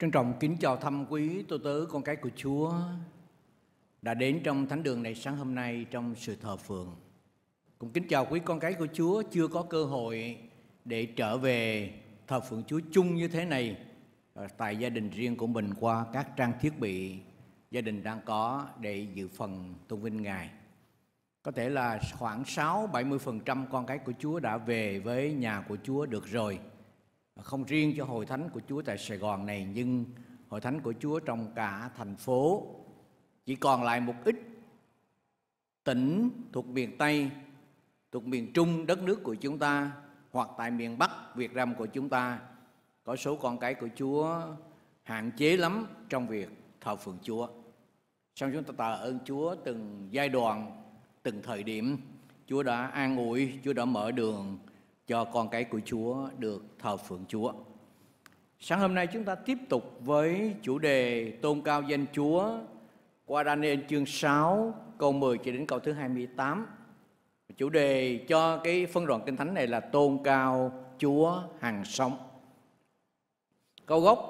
Trân trọng kính chào thăm quý tôi tớ con cái của Chúa đã đến trong thánh đường này sáng hôm nay trong sự thờ phượng. Cũng kính chào quý con cái của Chúa chưa có cơ hội để trở về thờ phượng Chúa chung như thế này ờ, tại gia đình riêng của mình qua các trang thiết bị gia đình đang có để dự phần tôn vinh Ngài. Có thể là khoảng 6-70% con cái của Chúa đã về với nhà của Chúa được rồi – và không riêng cho hội thánh của Chúa tại Sài Gòn này nhưng hội thánh của Chúa trong cả thành phố chỉ còn lại một ít tỉnh thuộc miền Tây, thuộc miền Trung đất nước của chúng ta hoặc tại miền Bắc Việt Nam của chúng ta có số con cái của Chúa hạn chế lắm trong việc thờ phượng Chúa. Xong chúng ta tạ ơn Chúa từng giai đoạn, từng thời điểm Chúa đã an ủi, Chúa đã mở đường cho con cái của Chúa được thờ phượng Chúa. Sáng hôm nay chúng ta tiếp tục với chủ đề tôn cao danh Chúa qua Daniel chương 6 câu 10 cho đến câu thứ 28. Chủ đề cho cái phân đoạn kinh thánh này là tôn cao Chúa hàng sống. Câu gốc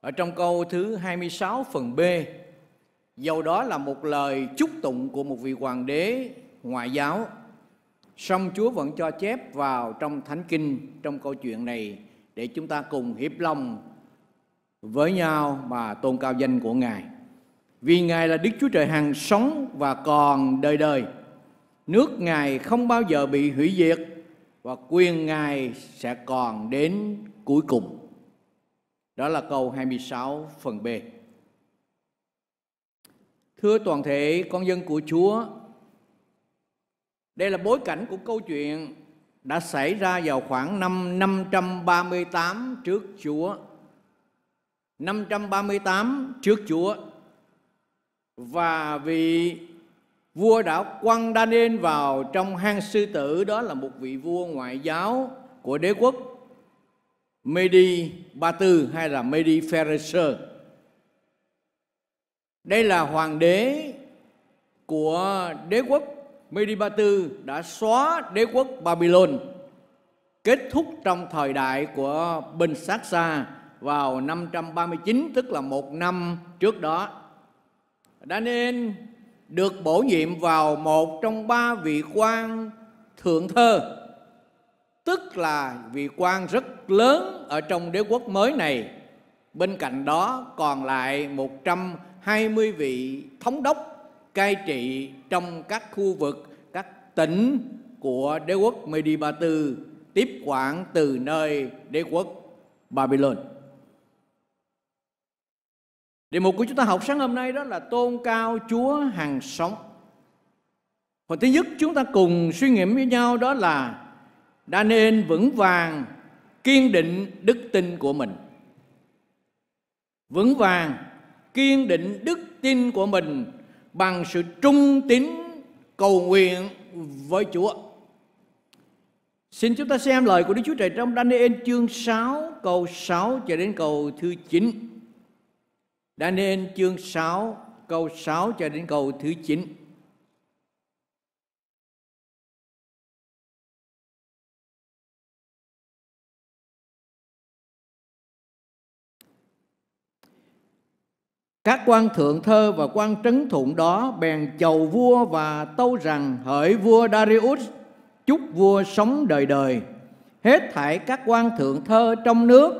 ở trong câu thứ 26 phần B Dầu đó là một lời chúc tụng của một vị hoàng đế ngoại giáo Song Chúa vẫn cho chép vào trong Thánh Kinh trong câu chuyện này để chúng ta cùng hiệp lòng với nhau mà tôn cao danh của Ngài. Vì Ngài là Đức Chúa Trời hằng sống và còn đời đời. Nước Ngài không bao giờ bị hủy diệt và quyền Ngài sẽ còn đến cuối cùng. Đó là câu 26 phần B. Thưa toàn thể con dân của Chúa, đây là bối cảnh của câu chuyện đã xảy ra vào khoảng năm 538 trước Chúa. 538 trước Chúa. Và vị vua đã quăng Daniel vào trong hang sư tử đó là một vị vua ngoại giáo của đế quốc Medi Ba Tư hay là Medi Pharisee. Đây là hoàng đế của đế quốc Medi Ba Tư đã xóa đế quốc Babylon kết thúc trong thời đại của Bình Sát Sa vào 539 tức là một năm trước đó. Daniel được bổ nhiệm vào một trong ba vị quan thượng thơ tức là vị quan rất lớn ở trong đế quốc mới này. Bên cạnh đó còn lại 120 vị thống đốc cai trị trong các khu vực, các tỉnh của đế quốc Medi Ba Tư tiếp quản từ nơi đế quốc Babylon. Điều mục của chúng ta học sáng hôm nay đó là tôn cao Chúa hàng sống. Phần thứ nhất chúng ta cùng suy nghiệm với nhau đó là đã nên vững vàng kiên định đức tin của mình. Vững vàng kiên định đức tin của mình bằng sự trung tín cầu nguyện với Chúa. Xin chúng ta xem lời của Đức Chúa Trời trong Daniel chương 6 câu 6 cho đến câu thứ 9. Daniel chương 6 câu 6 cho đến câu thứ 9. các quan thượng thơ và quan trấn thụng đó bèn chầu vua và tâu rằng hỡi vua Darius chúc vua sống đời đời hết thảy các quan thượng thơ trong nước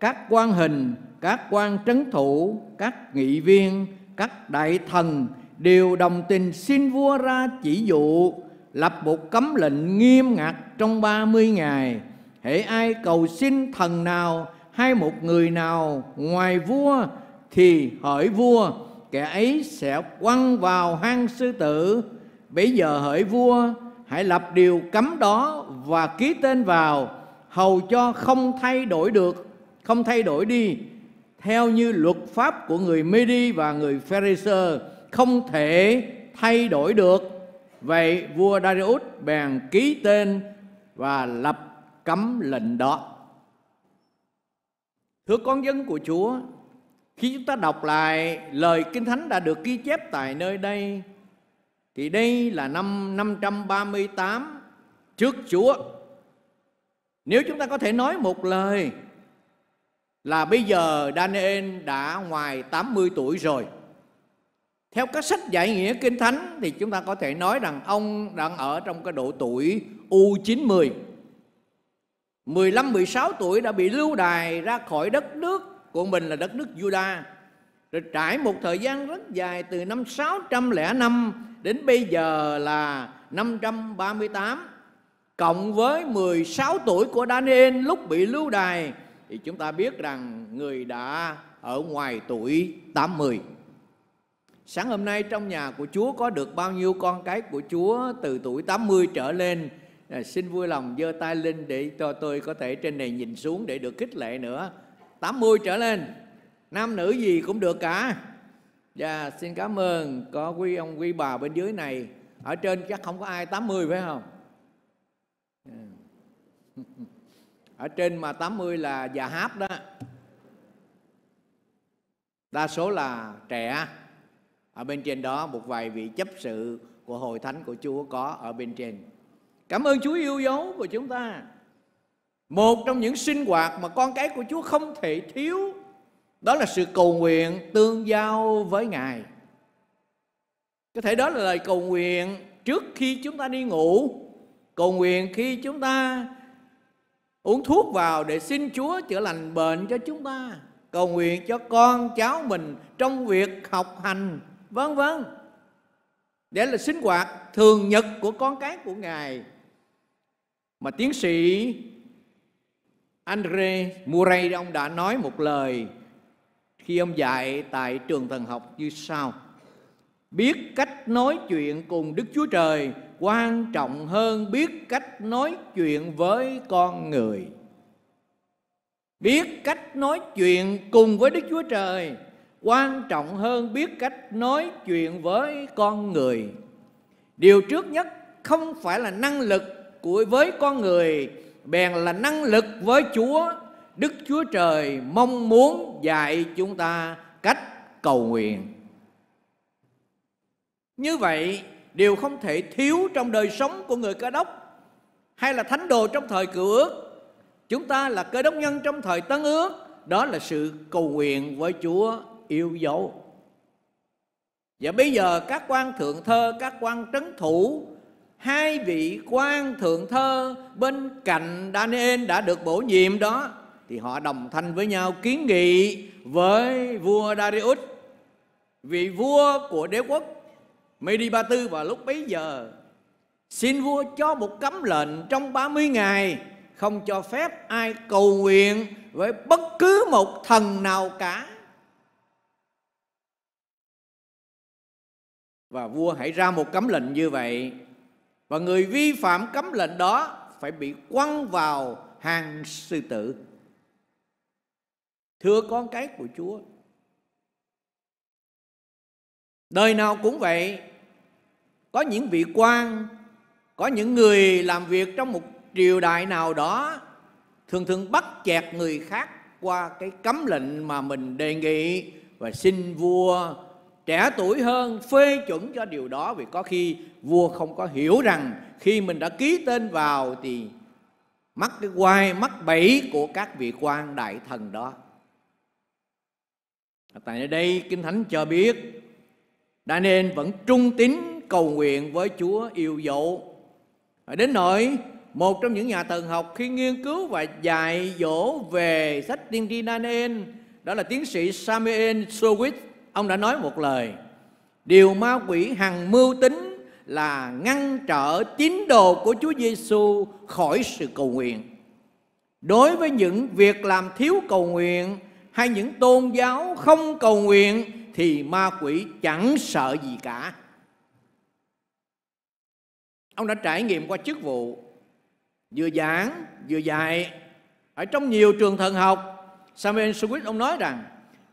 các quan hình các quan trấn thủ các nghị viên các đại thần đều đồng tình xin vua ra chỉ dụ lập một cấm lệnh nghiêm ngặt trong ba mươi ngày hễ ai cầu xin thần nào hay một người nào ngoài vua thì hỡi vua kẻ ấy sẽ quăng vào hang sư tử bây giờ hỡi vua hãy lập điều cấm đó và ký tên vào hầu cho không thay đổi được không thay đổi đi theo như luật pháp của người Medi và người Pharisee không thể thay đổi được vậy vua Darius bèn ký tên và lập cấm lệnh đó thưa con dân của Chúa khi chúng ta đọc lại lời Kinh Thánh đã được ghi chép tại nơi đây thì đây là năm 538 trước Chúa. Nếu chúng ta có thể nói một lời là bây giờ Daniel đã ngoài 80 tuổi rồi. Theo các sách giải nghĩa Kinh Thánh thì chúng ta có thể nói rằng ông đang ở trong cái độ tuổi U90. 15 16 tuổi đã bị lưu đày ra khỏi đất nước của mình là đất nước Juda rồi trải một thời gian rất dài từ năm 605 đến bây giờ là 538 cộng với 16 tuổi của Daniel lúc bị lưu đày thì chúng ta biết rằng người đã ở ngoài tuổi 80. Sáng hôm nay trong nhà của Chúa có được bao nhiêu con cái của Chúa từ tuổi 80 trở lên à, xin vui lòng giơ tay lên để cho tôi có thể trên này nhìn xuống để được khích lệ nữa 80 trở lên nam nữ gì cũng được cả và dạ, yeah, xin cảm ơn có quý ông quý bà bên dưới này ở trên chắc không có ai 80 phải không dạ. ở trên mà 80 là già háp đó đa số là trẻ ở bên trên đó một vài vị chấp sự của hội thánh của chúa có ở bên trên cảm ơn chúa yêu dấu của chúng ta một trong những sinh hoạt mà con cái của Chúa không thể thiếu đó là sự cầu nguyện tương giao với Ngài. Có thể đó là lời cầu nguyện trước khi chúng ta đi ngủ, cầu nguyện khi chúng ta uống thuốc vào để xin Chúa chữa lành bệnh cho chúng ta, cầu nguyện cho con cháu mình trong việc học hành, vân vân. Để là sinh hoạt thường nhật của con cái của Ngài. Mà tiến sĩ Andre Murray ông đã nói một lời khi ông dạy tại trường thần học như sau biết cách nói chuyện cùng Đức Chúa Trời quan trọng hơn biết cách nói chuyện với con người. Biết cách nói chuyện cùng với Đức Chúa Trời quan trọng hơn biết cách nói chuyện với con người. Điều trước nhất không phải là năng lực của với con người bèn là năng lực với Chúa Đức Chúa Trời mong muốn dạy chúng ta cách cầu nguyện như vậy điều không thể thiếu trong đời sống của người cơ đốc hay là thánh đồ trong thời cựu ước chúng ta là cơ đốc nhân trong thời tân ước đó là sự cầu nguyện với chúa yêu dấu và bây giờ các quan thượng thơ các quan trấn thủ hai vị quan thượng thơ bên cạnh Daniel đã được bổ nhiệm đó thì họ đồng thanh với nhau kiến nghị với vua Darius vị vua của đế quốc Medi Ba Tư vào lúc bấy giờ xin vua cho một cấm lệnh trong 30 ngày không cho phép ai cầu nguyện với bất cứ một thần nào cả và vua hãy ra một cấm lệnh như vậy và người vi phạm cấm lệnh đó phải bị quăng vào hàng sư tử thưa con cái của chúa đời nào cũng vậy có những vị quan có những người làm việc trong một triều đại nào đó thường thường bắt chẹt người khác qua cái cấm lệnh mà mình đề nghị và xin vua trẻ tuổi hơn phê chuẩn cho điều đó vì có khi vua không có hiểu rằng khi mình đã ký tên vào thì mắc cái quai mắc bẫy của các vị quan đại thần đó tại đây kinh thánh cho biết Daniel vẫn trung tín cầu nguyện với Chúa yêu dấu đến nỗi một trong những nhà thần học khi nghiên cứu và dạy dỗ về sách tiên tri Daniel đó là tiến sĩ Samuel Sowitz ông đã nói một lời điều ma quỷ hằng mưu tính là ngăn trở tín đồ của Chúa Giêsu khỏi sự cầu nguyện. Đối với những việc làm thiếu cầu nguyện hay những tôn giáo không cầu nguyện thì ma quỷ chẳng sợ gì cả. Ông đã trải nghiệm qua chức vụ vừa giảng vừa dạy ở trong nhiều trường thần học Samuel Swift ông nói rằng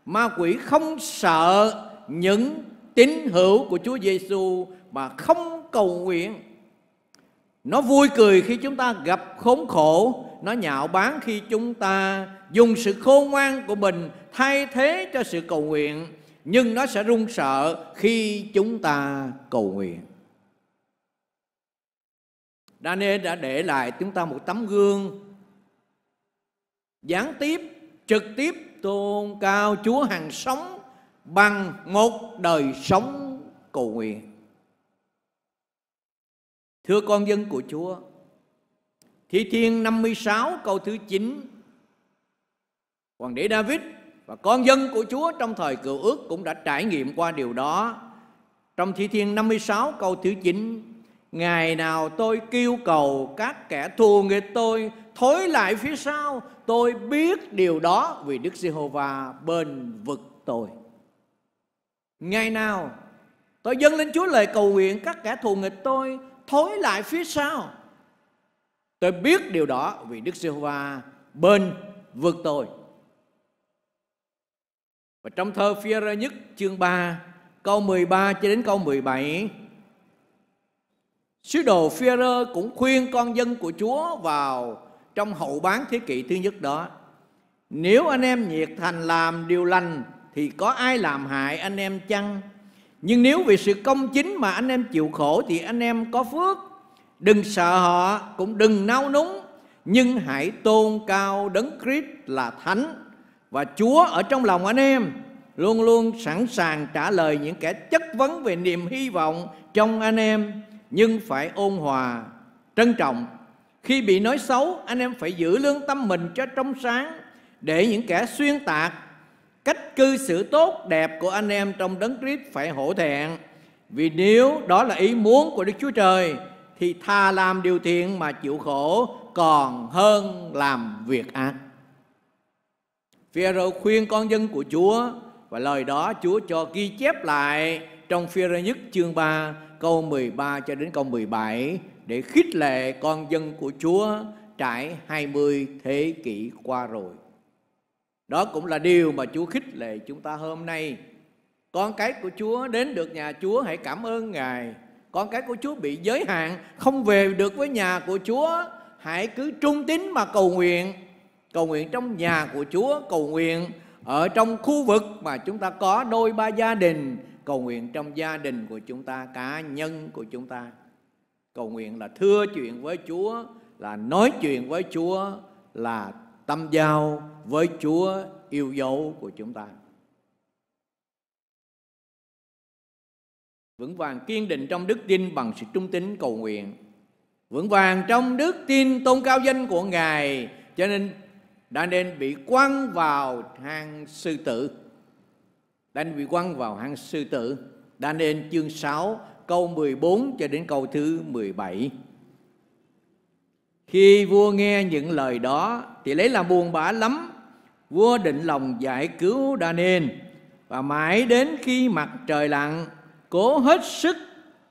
ma quỷ không sợ những tín hữu của Chúa Giêsu mà không cầu nguyện. Nó vui cười khi chúng ta gặp khốn khổ, nó nhạo báng khi chúng ta dùng sự khôn ngoan của mình thay thế cho sự cầu nguyện, nhưng nó sẽ run sợ khi chúng ta cầu nguyện. Daniel đã để lại chúng ta một tấm gương gián tiếp, trực tiếp tôn cao Chúa hàng sống bằng một đời sống cầu nguyện. Thưa con dân của Chúa, Thi Thiên 56 câu thứ 9 Hoàng đế David và con dân của Chúa trong thời cựu ước cũng đã trải nghiệm qua điều đó. Trong Thi Thiên 56 câu thứ 9 Ngày nào tôi kêu cầu các kẻ thù nghịch tôi thối lại phía sau tôi biết điều đó vì Đức Giê-hô-va bền vực tôi ngày nào tôi dâng lên Chúa lời cầu nguyện các kẻ thù nghịch tôi thối lại phía sau tôi biết điều đó vì Đức Giê-hô-va bền vực tôi và trong thơ phía ra nhất chương 3 câu 13 cho đến câu 17 Sứ đồ Phi-rơ cũng khuyên con dân của Chúa vào trong hậu bán thế kỷ thứ nhất đó nếu anh em nhiệt thành làm điều lành thì có ai làm hại anh em chăng nhưng nếu vì sự công chính mà anh em chịu khổ thì anh em có phước đừng sợ họ cũng đừng nao núng nhưng hãy tôn cao đấng Christ là thánh và Chúa ở trong lòng anh em luôn luôn sẵn sàng trả lời những kẻ chất vấn về niềm hy vọng trong anh em nhưng phải ôn hòa trân trọng khi bị nói xấu, anh em phải giữ lương tâm mình cho trong sáng để những kẻ xuyên tạc cách cư xử tốt đẹp của anh em trong đấng Christ phải hổ thẹn. Vì nếu đó là ý muốn của Đức Chúa Trời thì thà làm điều thiện mà chịu khổ còn hơn làm việc ác. Phêrô khuyên con dân của Chúa và lời đó Chúa cho ghi chép lại trong Phêrô nhất chương 3 câu 13 cho đến câu 17 để khích lệ con dân của Chúa trải 20 thế kỷ qua rồi. Đó cũng là điều mà Chúa khích lệ chúng ta hôm nay. Con cái của Chúa đến được nhà Chúa hãy cảm ơn Ngài. Con cái của Chúa bị giới hạn, không về được với nhà của Chúa, hãy cứ trung tín mà cầu nguyện. Cầu nguyện trong nhà của Chúa, cầu nguyện ở trong khu vực mà chúng ta có đôi ba gia đình, cầu nguyện trong gia đình của chúng ta, cá nhân của chúng ta cầu nguyện là thưa chuyện với Chúa là nói chuyện với Chúa là tâm giao với Chúa yêu dấu của chúng ta vững vàng kiên định trong đức tin bằng sự trung tín cầu nguyện vững vàng trong đức tin tôn cao danh của ngài cho nên đã nên bị quăng vào hang sư tử đã nên bị quăng vào hang sư tử đã nên chương 6 câu 14 cho đến câu thứ 17. Khi vua nghe những lời đó thì lấy làm buồn bã lắm. Vua định lòng giải cứu Daniel và mãi đến khi mặt trời lặn cố hết sức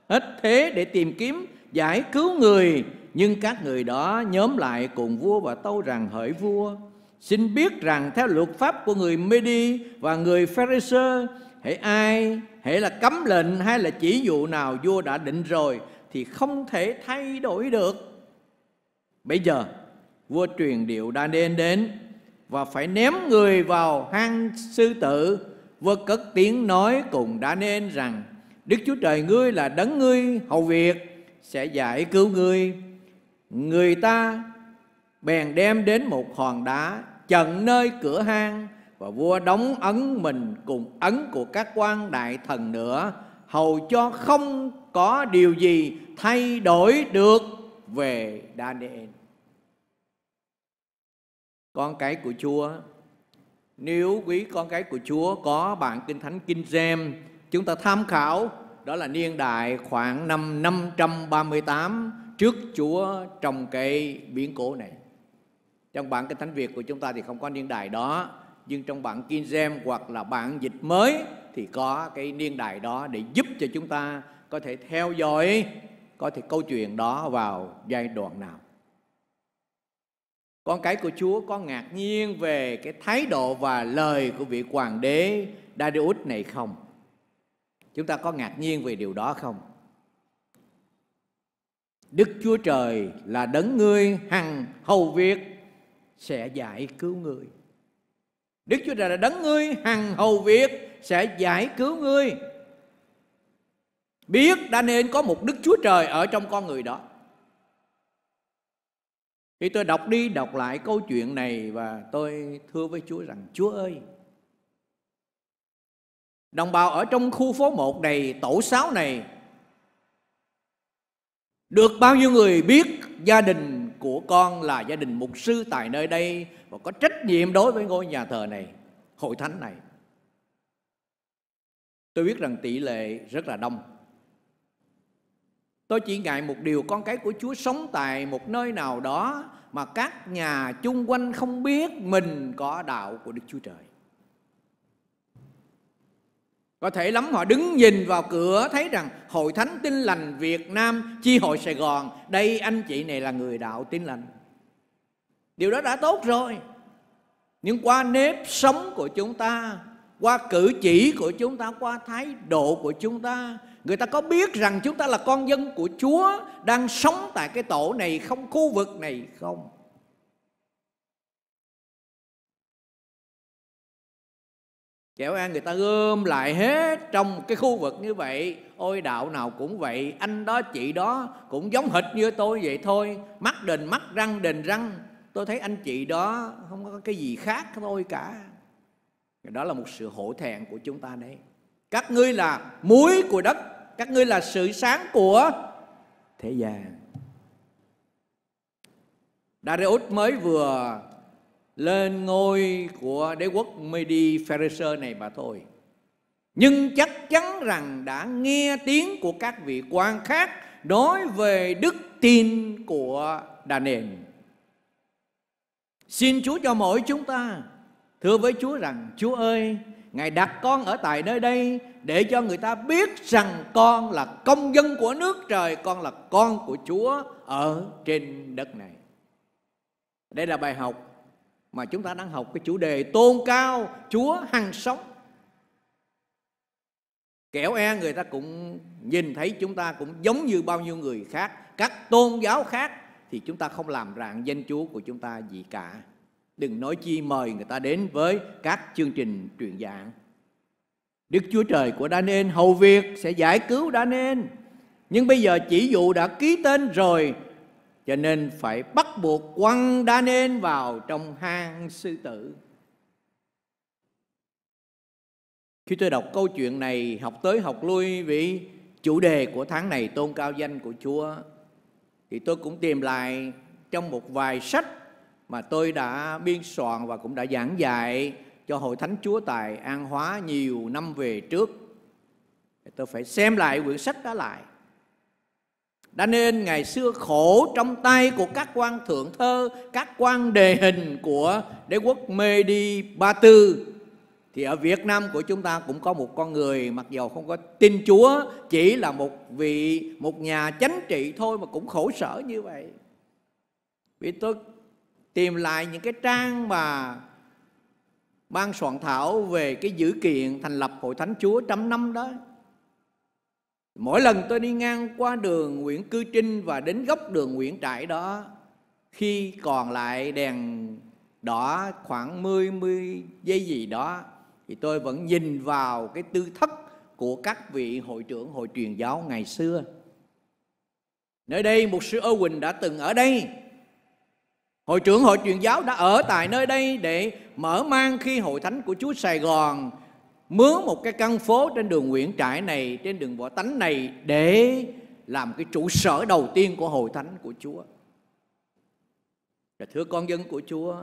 hết thế để tìm kiếm giải cứu người nhưng các người đó nhóm lại cùng vua và tâu rằng hỡi vua xin biết rằng theo luật pháp của người Medi và người Pharisee hãy ai hãy là cấm lệnh hay là chỉ dụ nào vua đã định rồi thì không thể thay đổi được bây giờ vua truyền điệu đã nên đến và phải ném người vào hang sư tử vua cất tiếng nói cùng đã nên rằng Đức Chúa Trời ngươi là đấng ngươi hầu việc sẽ giải cứu ngươi người ta bèn đem đến một hòn đá chận nơi cửa hang và vua đóng ấn mình cùng ấn của các quan đại thần nữa hầu cho không có điều gì thay đổi được về Daniel. Con cái của Chúa, nếu quý con cái của Chúa có bản kinh thánh Kinh Gem, chúng ta tham khảo đó là niên đại khoảng năm 538 trước Chúa trong cái biến cố này. Trong bản kinh thánh Việt của chúng ta thì không có niên đại đó, nhưng trong bản King James hoặc là bản dịch mới thì có cái niên đại đó để giúp cho chúng ta có thể theo dõi có thể câu chuyện đó vào giai đoạn nào con cái của Chúa có ngạc nhiên về cái thái độ và lời của vị hoàng đế Darius này không? Chúng ta có ngạc nhiên về điều đó không? Đức Chúa Trời là đấng ngươi hằng hầu việc sẽ giải cứu người. Đức Chúa Trời đã đấng ngươi hằng hầu việc sẽ giải cứu ngươi. Biết đã nên có một Đức Chúa Trời ở trong con người đó. Khi tôi đọc đi đọc lại câu chuyện này và tôi thưa với Chúa rằng Chúa ơi Đồng bào ở trong khu phố một này, tổ sáu này Được bao nhiêu người biết gia đình của con là gia đình mục sư tại nơi đây và có trách nhiệm đối với ngôi nhà thờ này, hội thánh này. Tôi biết rằng tỷ lệ rất là đông. Tôi chỉ ngại một điều con cái của Chúa sống tại một nơi nào đó mà các nhà chung quanh không biết mình có đạo của Đức Chúa Trời. Có thể lắm họ đứng nhìn vào cửa thấy rằng Hội Thánh Tin Lành Việt Nam chi hội Sài Gòn Đây anh chị này là người đạo Tin Lành điều đó đã tốt rồi nhưng qua nếp sống của chúng ta qua cử chỉ của chúng ta qua thái độ của chúng ta người ta có biết rằng chúng ta là con dân của chúa đang sống tại cái tổ này không khu vực này không Kẻo an người ta gom lại hết trong cái khu vực như vậy Ôi đạo nào cũng vậy Anh đó chị đó cũng giống hệt như tôi vậy thôi Mắt đền mắt răng đền răng tôi thấy anh chị đó không có cái gì khác thôi cả đó là một sự hổ thẹn của chúng ta đấy các ngươi là muối của đất các ngươi là sự sáng của thế gian Darius mới vừa lên ngôi của đế quốc Medi Pharisee này mà thôi nhưng chắc chắn rằng đã nghe tiếng của các vị quan khác nói về đức tin của Đà Nền Xin Chúa cho mỗi chúng ta thưa với Chúa rằng Chúa ơi Ngài đặt con ở tại nơi đây để cho người ta biết rằng con là công dân của nước trời, con là con của Chúa ở trên đất này. Đây là bài học mà chúng ta đang học cái chủ đề tôn cao Chúa hằng sống. Kẻo e người ta cũng nhìn thấy chúng ta cũng giống như bao nhiêu người khác, các tôn giáo khác thì chúng ta không làm rạng danh Chúa của chúng ta gì cả. Đừng nói chi mời người ta đến với các chương trình truyền giảng. Đức Chúa Trời của Daniel hầu việc sẽ giải cứu Daniel. Nhưng bây giờ chỉ dụ đã ký tên rồi cho nên phải bắt buộc quăng Daniel vào trong hang sư tử. Khi tôi đọc câu chuyện này học tới học lui vì chủ đề của tháng này tôn cao danh của Chúa thì tôi cũng tìm lại trong một vài sách mà tôi đã biên soạn và cũng đã giảng dạy cho hội thánh chúa tại an hóa nhiều năm về trước tôi phải xem lại quyển sách đó lại đã nên ngày xưa khổ trong tay của các quan thượng thơ các quan đề hình của đế quốc Medi ba tư thì ở Việt Nam của chúng ta cũng có một con người mặc dầu không có tin Chúa chỉ là một vị một nhà chánh trị thôi mà cũng khổ sở như vậy vì tôi tìm lại những cái trang mà ban soạn thảo về cái dữ kiện thành lập hội thánh Chúa trăm năm đó mỗi lần tôi đi ngang qua đường Nguyễn Cư Trinh và đến góc đường Nguyễn Trãi đó khi còn lại đèn đỏ khoảng 10, 10 giây gì đó thì tôi vẫn nhìn vào cái tư thất của các vị hội trưởng hội truyền giáo ngày xưa nơi đây một sư Âu Quỳnh đã từng ở đây hội trưởng hội truyền giáo đã ở tại nơi đây để mở mang khi hội thánh của chúa Sài Gòn mướn một cái căn phố trên đường Nguyễn Trãi này trên đường Võ Tánh này để làm cái trụ sở đầu tiên của hội thánh của Chúa. Rồi dạ, thưa con dân của Chúa,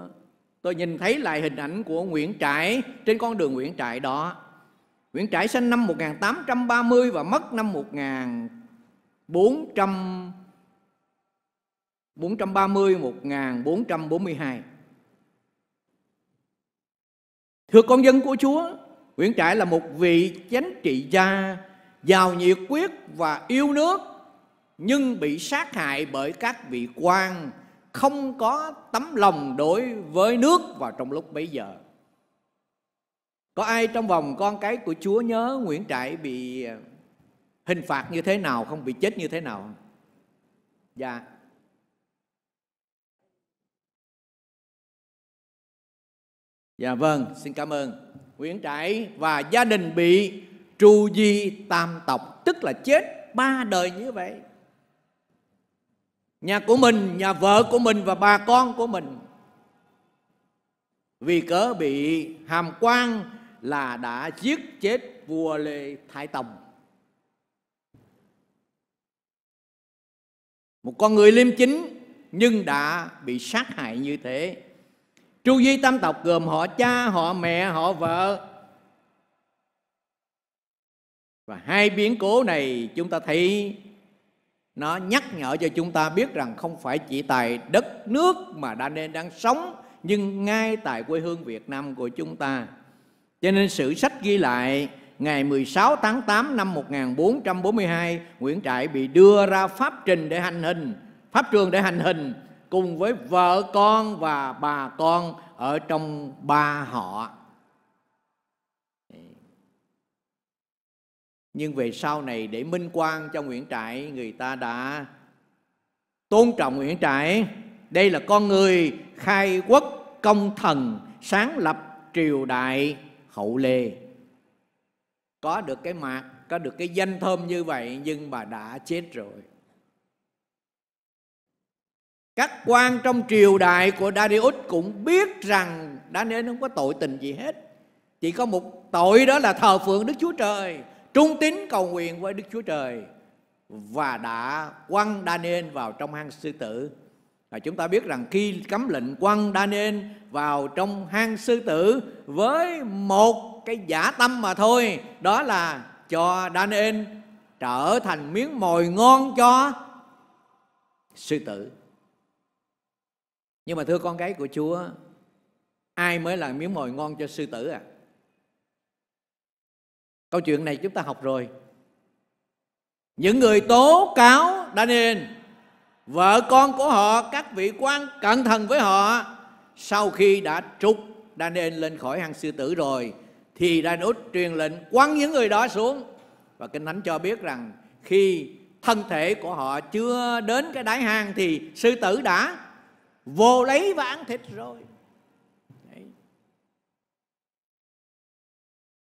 tôi nhìn thấy lại hình ảnh của Nguyễn Trãi trên con đường Nguyễn Trãi đó. Nguyễn Trãi sinh năm 1830 và mất năm 1400 430 1442. Thưa con dân của Chúa, Nguyễn Trãi là một vị chánh trị gia giàu nhiệt quyết và yêu nước nhưng bị sát hại bởi các vị quan không có tấm lòng đối với nước vào trong lúc bấy giờ có ai trong vòng con cái của chúa nhớ nguyễn Trãi bị à, hình phạt như thế nào không bị chết như thế nào dạ dạ vâng xin cảm ơn nguyễn Trãi và gia đình bị tru di tam tộc tức là chết ba đời như vậy nhà của mình nhà vợ của mình và bà con của mình vì cớ bị hàm quan là đã giết chết vua lê thái tông một con người liêm chính nhưng đã bị sát hại như thế tru di tam tộc gồm họ cha họ mẹ họ vợ và hai biến cố này chúng ta thấy nó nhắc nhở cho chúng ta biết rằng không phải chỉ tại đất nước mà đã nên đang sống nhưng ngay tại quê hương Việt Nam của chúng ta. Cho nên sử sách ghi lại ngày 16 tháng 8 năm 1442, Nguyễn Trãi bị đưa ra pháp trình để hành hình, pháp trường để hành hình cùng với vợ con và bà con ở trong ba họ nhưng về sau này để minh quan cho Nguyễn Trãi người ta đã tôn trọng Nguyễn Trãi đây là con người khai quốc công thần sáng lập triều đại hậu lê có được cái mạc có được cái danh thơm như vậy nhưng mà đã chết rồi các quan trong triều đại của Darius cũng biết rằng Daniel không có tội tình gì hết chỉ có một tội đó là thờ phượng Đức Chúa Trời trung tín cầu nguyện với Đức Chúa Trời và đã quăng Daniel vào trong hang sư tử. Và chúng ta biết rằng khi cấm lệnh quăng Daniel vào trong hang sư tử với một cái giả tâm mà thôi, đó là cho Daniel trở thành miếng mồi ngon cho sư tử. Nhưng mà thưa con gái của Chúa, ai mới là miếng mồi ngon cho sư tử à? câu chuyện này chúng ta học rồi những người tố cáo Daniel vợ con của họ các vị quan cẩn thận với họ sau khi đã trục Daniel lên khỏi hang sư tử rồi thì Daniel truyền lệnh quăng những người đó xuống và kinh thánh cho biết rằng khi thân thể của họ chưa đến cái đáy hang thì sư tử đã vô lấy và ăn thịt rồi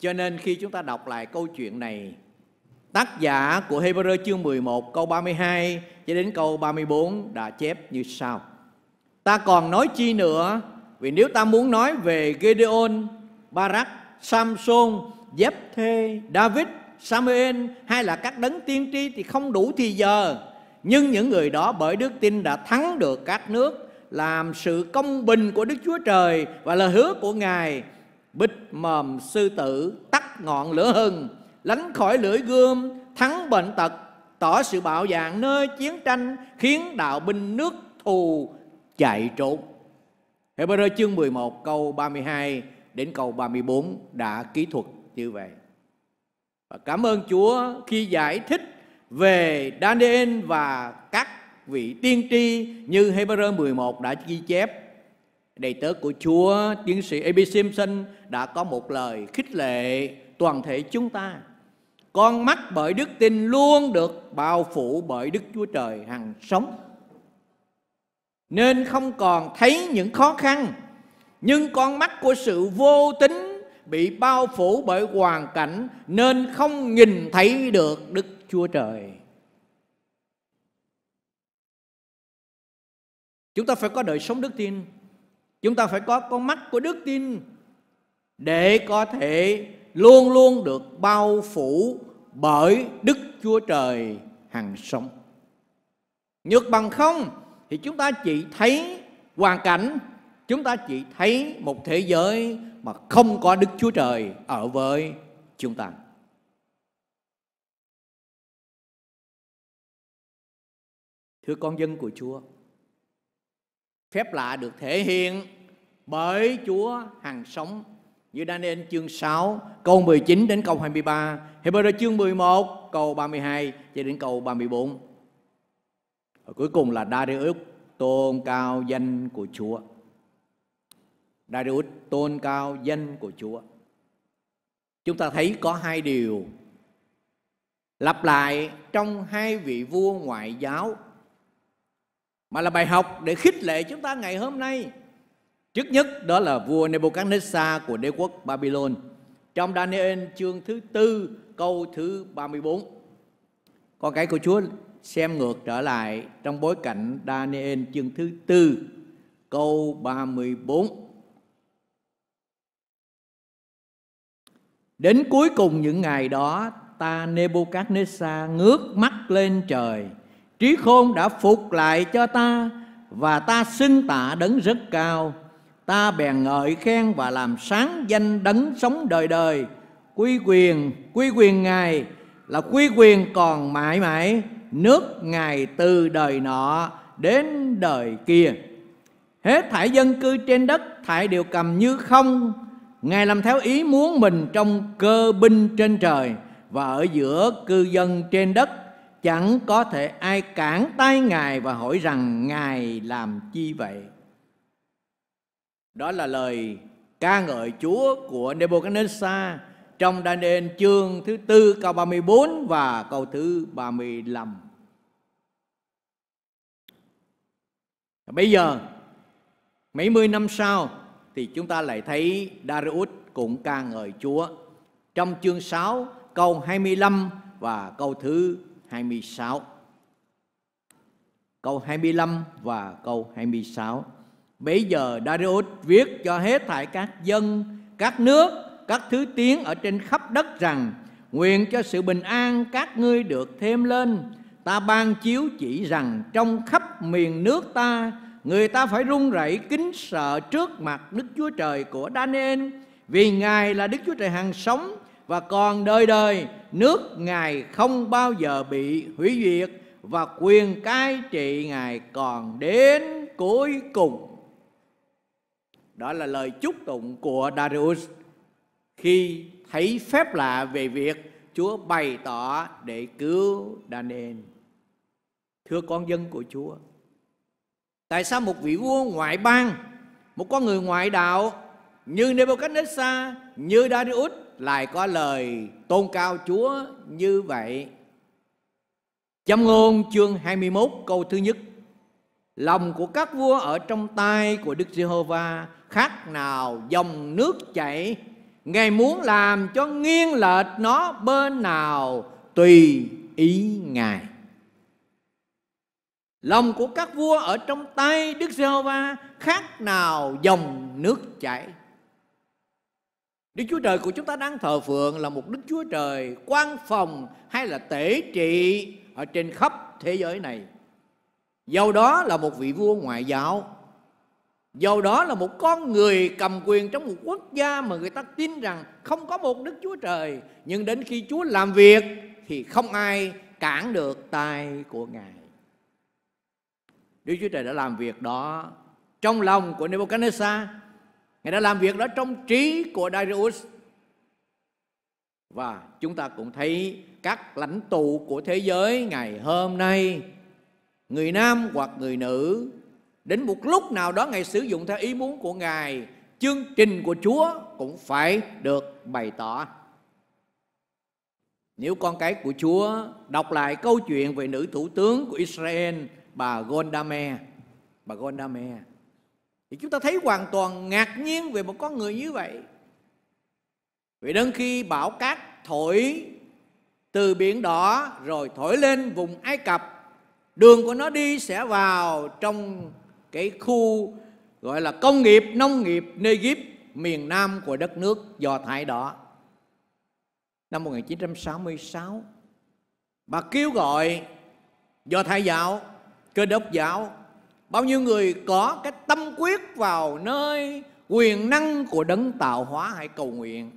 Cho nên khi chúng ta đọc lại câu chuyện này Tác giả của Hebrew chương 11 câu 32 cho đến câu 34 đã chép như sau Ta còn nói chi nữa Vì nếu ta muốn nói về Gideon, Barak, Samson, Giáp Thê, David, Samuel hay là các đấng tiên tri thì không đủ thì giờ Nhưng những người đó bởi đức tin đã thắng được các nước Làm sự công bình của Đức Chúa Trời và lời hứa của Ngài bích mồm sư tử tắt ngọn lửa hừng lánh khỏi lưỡi gươm thắng bệnh tật tỏ sự bạo dạn nơi chiến tranh khiến đạo binh nước thù chạy trốn Hebrew chương 11 câu 32 đến câu 34 đã kỹ thuật như vậy và cảm ơn Chúa khi giải thích về Daniel và các vị tiên tri như Hebrew 11 đã ghi chép Đầy tớ của Chúa, tiến sĩ A.B. Simpson đã có một lời khích lệ toàn thể chúng ta. Con mắt bởi đức tin luôn được bao phủ bởi Đức Chúa Trời hằng sống. Nên không còn thấy những khó khăn, nhưng con mắt của sự vô tính bị bao phủ bởi hoàn cảnh nên không nhìn thấy được Đức Chúa Trời. Chúng ta phải có đời sống đức tin chúng ta phải có con mắt của đức tin để có thể luôn luôn được bao phủ bởi đức chúa trời hằng sống nhược bằng không thì chúng ta chỉ thấy hoàn cảnh chúng ta chỉ thấy một thế giới mà không có đức chúa trời ở với chúng ta thưa con dân của chúa phép lạ được thể hiện bởi Chúa hàng sống như Daniel chương 6 câu 19 đến câu 23 Hebrew chương 11 câu 32 cho đến câu 34 Và cuối cùng là Darius tôn cao danh của Chúa Darius tôn cao danh của Chúa Chúng ta thấy có hai điều Lặp lại trong hai vị vua ngoại giáo mà là bài học để khích lệ chúng ta ngày hôm nay. Trước nhất đó là vua Nebuchadnezzar của đế quốc Babylon. Trong Daniel chương thứ tư câu thứ 34. Con cái của Chúa xem ngược trở lại trong bối cảnh Daniel chương thứ tư câu 34. Đến cuối cùng những ngày đó, ta Nebuchadnezzar ngước mắt lên trời – trí khôn đã phục lại cho ta và ta xin tạ đấng rất cao ta bèn ngợi khen và làm sáng danh đấng sống đời đời quy quyền quy quyền ngài là quy quyền còn mãi mãi nước ngài từ đời nọ đến đời kia hết thải dân cư trên đất thải đều cầm như không ngài làm theo ý muốn mình trong cơ binh trên trời và ở giữa cư dân trên đất chẳng có thể ai cản tay ngài và hỏi rằng ngài làm chi vậy đó là lời ca ngợi Chúa của Nebuchadnezzar trong Daniel chương thứ tư câu 34 và câu thứ 35. Bây giờ mấy mươi năm sau thì chúng ta lại thấy Darius cũng ca ngợi Chúa trong chương 6 câu 25 và câu thứ 26. Câu 25 và câu 26. Bây giờ Darius viết cho hết thảy các dân, các nước, các thứ tiếng ở trên khắp đất rằng Nguyện cho sự bình an các ngươi được thêm lên Ta ban chiếu chỉ rằng trong khắp miền nước ta Người ta phải run rẩy kính sợ trước mặt Đức Chúa Trời của Daniel Vì Ngài là Đức Chúa Trời hàng sống và còn đời đời nước Ngài không bao giờ bị hủy diệt và quyền cai trị Ngài còn đến cuối cùng. Đó là lời chúc tụng của Darius khi thấy phép lạ về việc Chúa bày tỏ để cứu Daniel. Thưa con dân của Chúa, tại sao một vị vua ngoại bang, một con người ngoại đạo như Nebuchadnezzar, như Darius lại có lời tôn cao Chúa như vậy. Châm ngôn chương 21 câu thứ nhất Lòng của các vua ở trong tay của Đức Giê-hô-va khác nào dòng nước chảy Ngài muốn làm cho nghiêng lệch nó bên nào tùy ý Ngài Lòng của các vua ở trong tay Đức Giê-hô-va khác nào dòng nước chảy Đức Chúa Trời của chúng ta đang thờ phượng là một Đức Chúa Trời quan phòng hay là tể trị ở trên khắp thế giới này. Dầu đó là một vị vua ngoại giáo, dầu đó là một con người cầm quyền trong một quốc gia mà người ta tin rằng không có một Đức Chúa Trời, nhưng đến khi Chúa làm việc thì không ai cản được tay của Ngài. Đức Chúa Trời đã làm việc đó trong lòng của Nebuchadnezzar Ngài đã làm việc đó trong trí của Darius. Và chúng ta cũng thấy các lãnh tụ của thế giới ngày hôm nay, người nam hoặc người nữ, đến một lúc nào đó Ngài sử dụng theo ý muốn của Ngài, chương trình của Chúa cũng phải được bày tỏ. Nếu con cái của Chúa đọc lại câu chuyện về nữ thủ tướng của Israel, bà Gondame, bà Gondame, thì chúng ta thấy hoàn toàn ngạc nhiên về một con người như vậy vì đến khi bão cát thổi từ biển đỏ rồi thổi lên vùng Ai Cập đường của nó đi sẽ vào trong cái khu gọi là công nghiệp nông nghiệp nê Negev miền nam của đất nước Do Thái đỏ năm 1966 bà kêu gọi Do Thái giáo cơ đốc giáo bao nhiêu người có cái tâm quyết vào nơi quyền năng của đấng tạo hóa hay cầu nguyện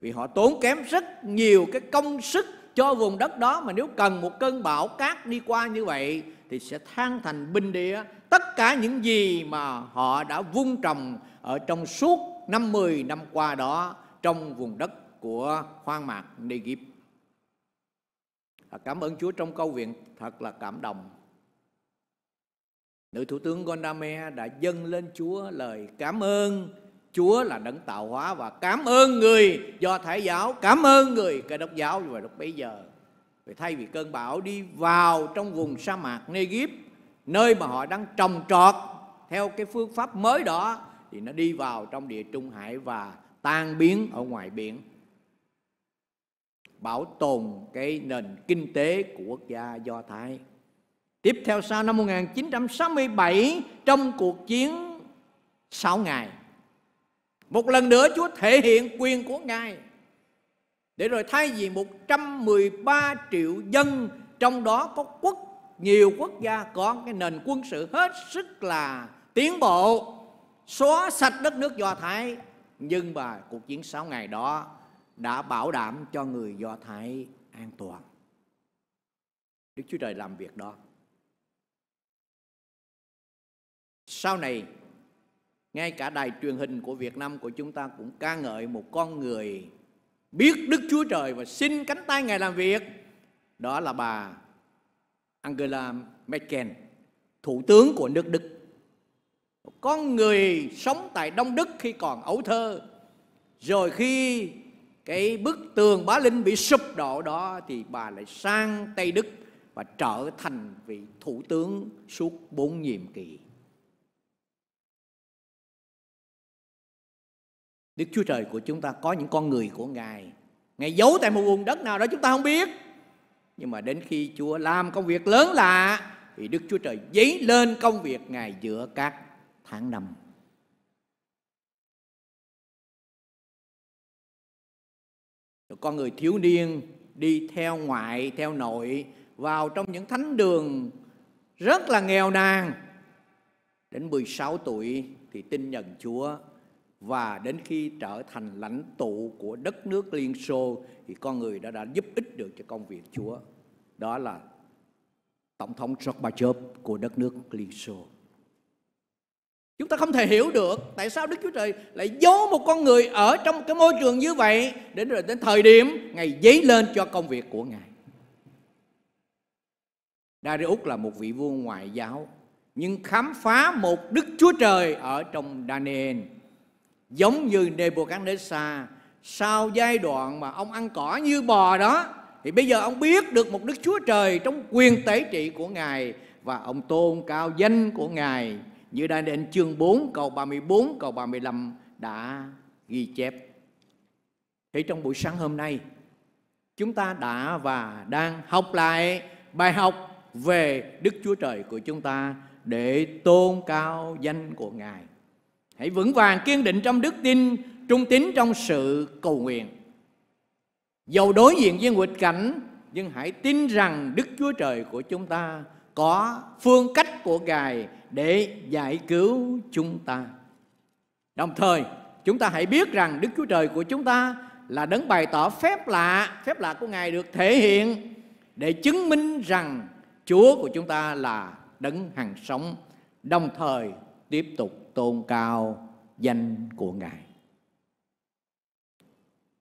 vì họ tốn kém rất nhiều cái công sức cho vùng đất đó mà nếu cần một cơn bão cát đi qua như vậy thì sẽ than thành binh địa tất cả những gì mà họ đã vun trồng ở trong suốt năm mươi năm qua đó trong vùng đất của hoang mạc Negev. Cảm ơn Chúa trong câu viện thật là cảm động. Nữ Thủ tướng Gondame đã dâng lên Chúa lời cảm ơn Chúa là đấng tạo hóa và cảm ơn người do Thái giáo, cảm ơn người cơ đốc giáo và lúc bấy giờ. Vì thay vì cơn bão đi vào trong vùng sa mạc Negev, nơi mà họ đang trồng trọt theo cái phương pháp mới đó thì nó đi vào trong địa trung hải và tan biến ở ngoài biển bảo tồn cái nền kinh tế của quốc gia do thái Tiếp theo sau năm 1967 trong cuộc chiến 6 ngày. Một lần nữa Chúa thể hiện quyền của Ngài để rồi thay vì 113 triệu dân trong đó có quốc nhiều quốc gia có cái nền quân sự hết sức là tiến bộ xóa sạch đất nước Do Thái nhưng mà cuộc chiến 6 ngày đó đã bảo đảm cho người Do Thái an toàn. Đức Chúa Trời làm việc đó. sau này ngay cả đài truyền hình của Việt Nam của chúng ta cũng ca ngợi một con người biết Đức Chúa Trời và xin cánh tay Ngài làm việc. Đó là bà Angela Merkel, thủ tướng của nước Đức. con người sống tại Đông Đức khi còn ấu thơ, rồi khi cái bức tường Bá Linh bị sụp đổ đó thì bà lại sang Tây Đức và trở thành vị thủ tướng suốt bốn nhiệm kỳ. Đức Chúa Trời của chúng ta có những con người của Ngài. Ngài giấu tại một vùng đất nào đó chúng ta không biết. Nhưng mà đến khi Chúa làm công việc lớn lạ thì Đức Chúa Trời dấy lên công việc Ngài giữa các tháng năm. con người thiếu niên đi theo ngoại, theo nội vào trong những thánh đường rất là nghèo nàn. Đến 16 tuổi thì tin nhận Chúa và đến khi trở thành lãnh tụ của đất nước Liên Xô thì con người đã đã giúp ích được cho công việc Chúa. Đó là Tổng thống Gorbachev của đất nước Liên Xô. Chúng ta không thể hiểu được tại sao Đức Chúa Trời lại giấu một con người ở trong cái môi trường như vậy đến rồi đến thời điểm ngày dấy lên cho công việc của Ngài. Darius là một vị vua ngoại giáo nhưng khám phá một Đức Chúa Trời ở trong Daniel giống như Nebuchadnezzar sau giai đoạn mà ông ăn cỏ như bò đó thì bây giờ ông biết được một Đức Chúa Trời trong quyền tế trị của Ngài và ông tôn cao danh của Ngài như đã đến chương 4 câu 34 câu 35 đã ghi chép. Thì trong buổi sáng hôm nay chúng ta đã và đang học lại bài học về Đức Chúa Trời của chúng ta để tôn cao danh của Ngài. Hãy vững vàng kiên định trong đức tin, trung tín trong sự cầu nguyện. Dầu đối diện với nghịch cảnh, nhưng hãy tin rằng Đức Chúa Trời của chúng ta có phương cách của Ngài để giải cứu chúng ta. Đồng thời, chúng ta hãy biết rằng Đức Chúa Trời của chúng ta là đấng bày tỏ phép lạ, phép lạ của Ngài được thể hiện để chứng minh rằng Chúa của chúng ta là đấng hàng sống, đồng thời tiếp tục tôn cao danh của Ngài.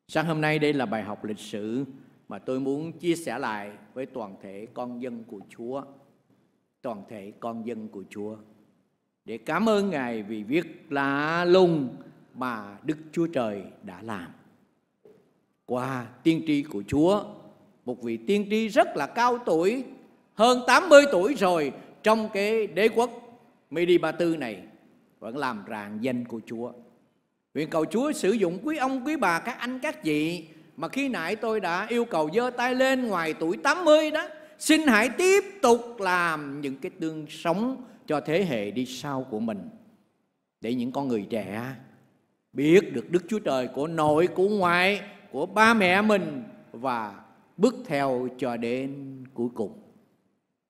Sáng hôm nay đây là bài học lịch sử mà tôi muốn chia sẻ lại với toàn thể con dân của Chúa, toàn thể con dân của Chúa để cảm ơn Ngài vì việc lạ lùng mà Đức Chúa Trời đã làm. Qua tiên tri của Chúa, một vị tiên tri rất là cao tuổi, hơn 80 tuổi rồi trong cái đế quốc Medi Ba Tư này vẫn làm rạng danh của Chúa. Nguyện cầu Chúa sử dụng quý ông, quý bà, các anh, các chị mà khi nãy tôi đã yêu cầu giơ tay lên ngoài tuổi 80 đó, xin hãy tiếp tục làm những cái tương sống cho thế hệ đi sau của mình để những con người trẻ biết được Đức Chúa Trời của nội, của ngoại, của ba mẹ mình và bước theo cho đến cuối cùng.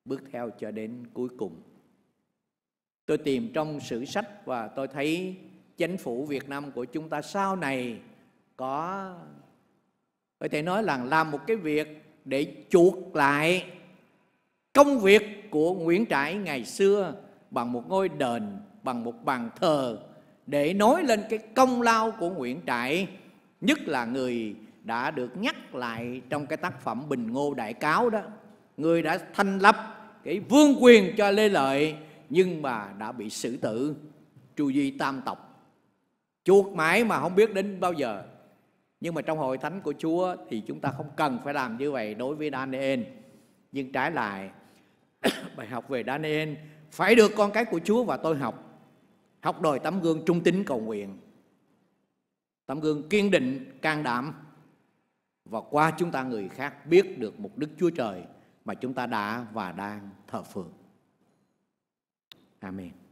Bước theo cho đến cuối cùng. Tôi tìm trong sử sách và tôi thấy chính phủ Việt Nam của chúng ta sau này có có thể nói là làm một cái việc để chuộc lại công việc của Nguyễn Trãi ngày xưa bằng một ngôi đền, bằng một bàn thờ để nói lên cái công lao của Nguyễn Trãi, nhất là người đã được nhắc lại trong cái tác phẩm Bình Ngô Đại Cáo đó, người đã thành lập cái vương quyền cho Lê Lợi nhưng mà đã bị xử tử tru di tam tộc chuột mãi mà không biết đến bao giờ nhưng mà trong hội thánh của Chúa thì chúng ta không cần phải làm như vậy đối với Daniel nhưng trái lại bài học về Daniel phải được con cái của Chúa và tôi học học đòi tấm gương trung tín cầu nguyện tấm gương kiên định can đảm và qua chúng ta người khác biết được một đức chúa trời mà chúng ta đã và đang thờ phượng Amen.